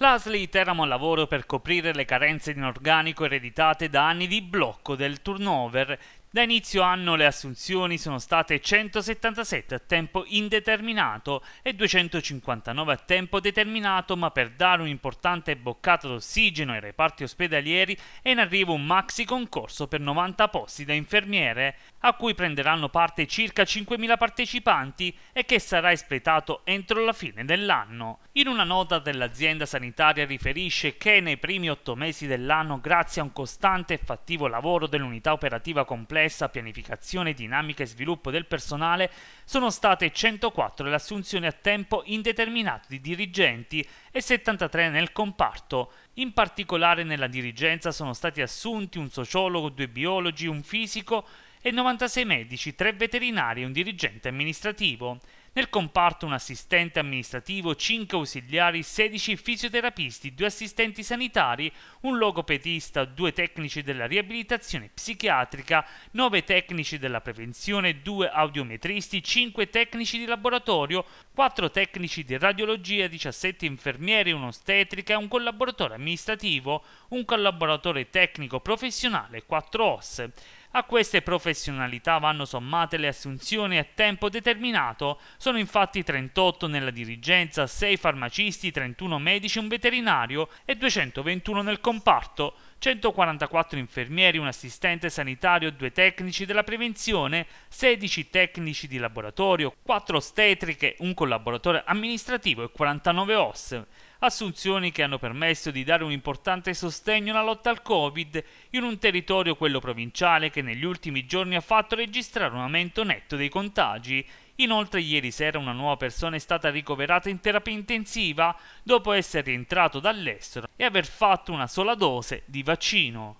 L'ASL Iteramo al lavoro per coprire le carenze in organico ereditate da anni di blocco del turnover da inizio anno le assunzioni sono state 177 a tempo indeterminato e 259 a tempo determinato, ma per dare un'importante boccata d'ossigeno ai reparti ospedalieri è in arrivo un maxi concorso per 90 posti da infermiere, a cui prenderanno parte circa 5.000 partecipanti e che sarà espletato entro la fine dell'anno. In una nota dell'azienda sanitaria riferisce che nei primi 8 mesi dell'anno, grazie a un costante e fattivo lavoro dell'unità operativa completa, complessa pianificazione, dinamica e sviluppo del personale, sono state 104 le assunzioni a tempo indeterminato di dirigenti e 73 nel comparto. In particolare nella dirigenza sono stati assunti un sociologo, due biologi, un fisico e 96 medici, tre veterinari e un dirigente amministrativo. Nel comparto un assistente amministrativo, 5 ausiliari, 16 fisioterapisti, 2 assistenti sanitari, un logopedista, 2 tecnici della riabilitazione psichiatrica, 9 tecnici della prevenzione, 2 audiometristi, 5 tecnici di laboratorio, 4 tecnici di radiologia, 17 infermieri, un'ostetrica, un collaboratore amministrativo, un collaboratore tecnico professionale, 4 OS. A queste professionalità vanno sommate le assunzioni a tempo determinato sono infatti 38 nella dirigenza, 6 farmacisti, 31 medici, un veterinario e 221 nel comparto, 144 infermieri, un assistente sanitario, 2 tecnici della prevenzione, 16 tecnici di laboratorio, 4 ostetriche, un collaboratore amministrativo e 49 OSS assunzioni che hanno permesso di dare un importante sostegno alla lotta al Covid in un territorio, quello provinciale, che negli ultimi giorni ha fatto registrare un aumento netto dei contagi. Inoltre ieri sera una nuova persona è stata ricoverata in terapia intensiva dopo essere rientrato dall'estero e aver fatto una sola dose di vaccino.